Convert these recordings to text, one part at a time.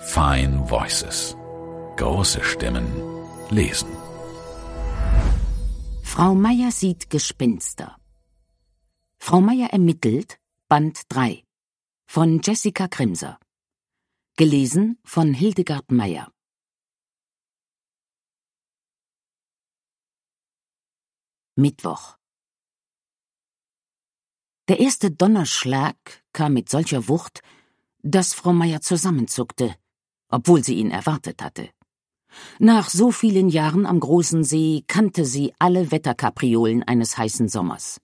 Fine Voices. Große Stimmen lesen. Frau Meier sieht Gespinster. Frau Meier ermittelt, Band 3 von Jessica Krimser. Gelesen von Hildegard Meier. Mittwoch. Der erste Donnerschlag kam mit solcher Wucht, dass Frau Meier zusammenzuckte obwohl sie ihn erwartet hatte. Nach so vielen Jahren am großen See kannte sie alle Wetterkapriolen eines heißen Sommers.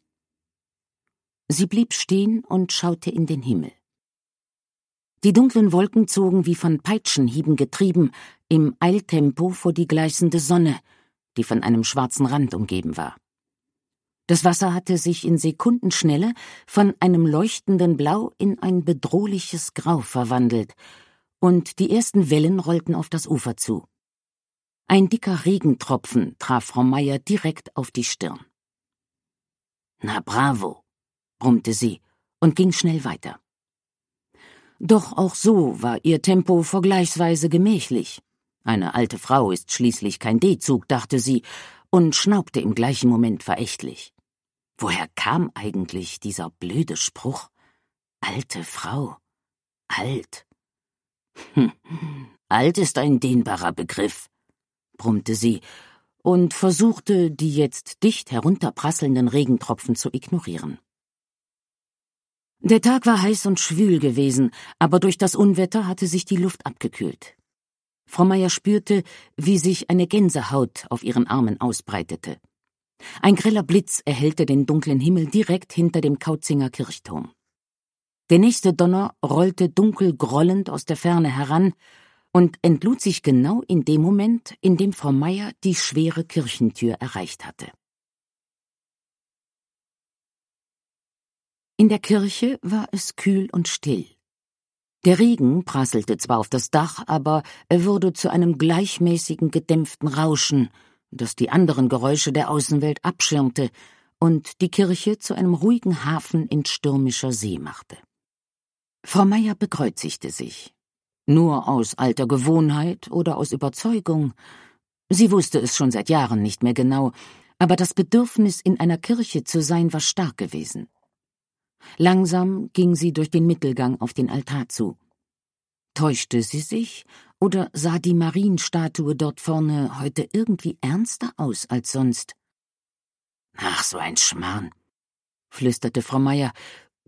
Sie blieb stehen und schaute in den Himmel. Die dunklen Wolken zogen wie von Peitschenhieben getrieben im Eiltempo vor die gleißende Sonne, die von einem schwarzen Rand umgeben war. Das Wasser hatte sich in Sekundenschnelle von einem leuchtenden Blau in ein bedrohliches Grau verwandelt, und die ersten Wellen rollten auf das Ufer zu. Ein dicker Regentropfen traf Frau Meier direkt auf die Stirn. Na bravo, brummte sie und ging schnell weiter. Doch auch so war ihr Tempo vergleichsweise gemächlich. Eine alte Frau ist schließlich kein D-Zug, dachte sie und schnaubte im gleichen Moment verächtlich. Woher kam eigentlich dieser blöde Spruch? Alte Frau. Alt. Hm, alt ist ein dehnbarer Begriff, brummte sie und versuchte, die jetzt dicht herunterprasselnden Regentropfen zu ignorieren. Der Tag war heiß und schwül gewesen, aber durch das Unwetter hatte sich die Luft abgekühlt. Frau Meier spürte, wie sich eine Gänsehaut auf ihren Armen ausbreitete. Ein greller Blitz erhellte den dunklen Himmel direkt hinter dem Kautzinger Kirchturm. Der nächste Donner rollte dunkel grollend aus der Ferne heran und entlud sich genau in dem Moment, in dem Frau Meier die schwere Kirchentür erreicht hatte. In der Kirche war es kühl und still. Der Regen prasselte zwar auf das Dach, aber er wurde zu einem gleichmäßigen, gedämpften Rauschen, das die anderen Geräusche der Außenwelt abschirmte und die Kirche zu einem ruhigen Hafen in stürmischer See machte. Frau Meier bekreuzigte sich. Nur aus alter Gewohnheit oder aus Überzeugung. Sie wusste es schon seit Jahren nicht mehr genau, aber das Bedürfnis, in einer Kirche zu sein, war stark gewesen. Langsam ging sie durch den Mittelgang auf den Altar zu. Täuschte sie sich oder sah die Marienstatue dort vorne heute irgendwie ernster aus als sonst? Ach, so ein Schmarrn, flüsterte Frau Meier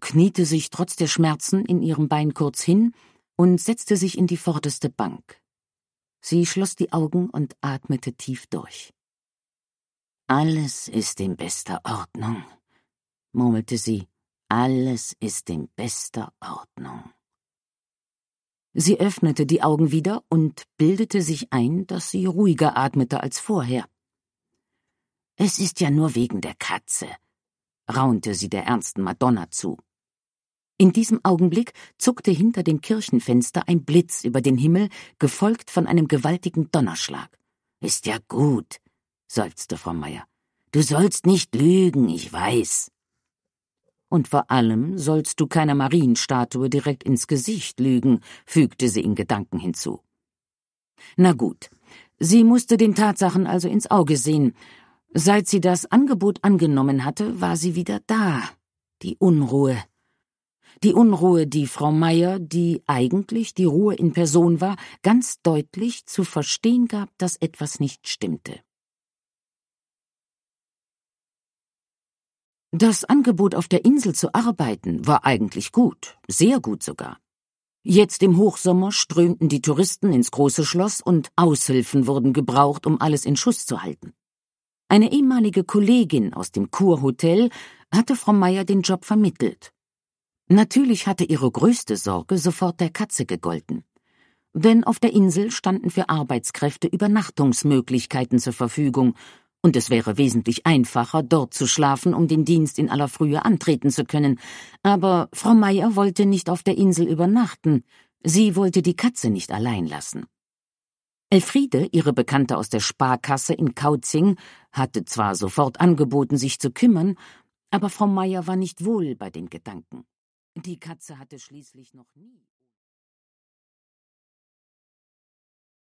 kniete sich trotz der Schmerzen in ihrem Bein kurz hin und setzte sich in die vorderste Bank. Sie schloss die Augen und atmete tief durch. Alles ist in bester Ordnung, murmelte sie. Alles ist in bester Ordnung. Sie öffnete die Augen wieder und bildete sich ein, dass sie ruhiger atmete als vorher. Es ist ja nur wegen der Katze, raunte sie der ernsten Madonna zu. In diesem Augenblick zuckte hinter dem Kirchenfenster ein Blitz über den Himmel, gefolgt von einem gewaltigen Donnerschlag. Ist ja gut, seufzte Frau Meier. Du sollst nicht lügen, ich weiß. Und vor allem sollst du keiner Marienstatue direkt ins Gesicht lügen, fügte sie in Gedanken hinzu. Na gut, sie musste den Tatsachen also ins Auge sehen. Seit sie das Angebot angenommen hatte, war sie wieder da. Die Unruhe, die Unruhe, die Frau Meier, die eigentlich die Ruhe in Person war, ganz deutlich zu verstehen gab, dass etwas nicht stimmte. Das Angebot auf der Insel zu arbeiten war eigentlich gut, sehr gut sogar. Jetzt im Hochsommer strömten die Touristen ins große Schloss und Aushilfen wurden gebraucht, um alles in Schuss zu halten. Eine ehemalige Kollegin aus dem Kurhotel hatte Frau Meier den Job vermittelt. Natürlich hatte ihre größte Sorge sofort der Katze gegolten. Denn auf der Insel standen für Arbeitskräfte Übernachtungsmöglichkeiten zur Verfügung, und es wäre wesentlich einfacher, dort zu schlafen, um den Dienst in aller Frühe antreten zu können. Aber Frau Meier wollte nicht auf der Insel übernachten, sie wollte die Katze nicht allein lassen. Elfriede, ihre Bekannte aus der Sparkasse in Kautzing, hatte zwar sofort angeboten, sich zu kümmern, aber Frau Meier war nicht wohl bei den Gedanken. Die Katze hatte schließlich noch nie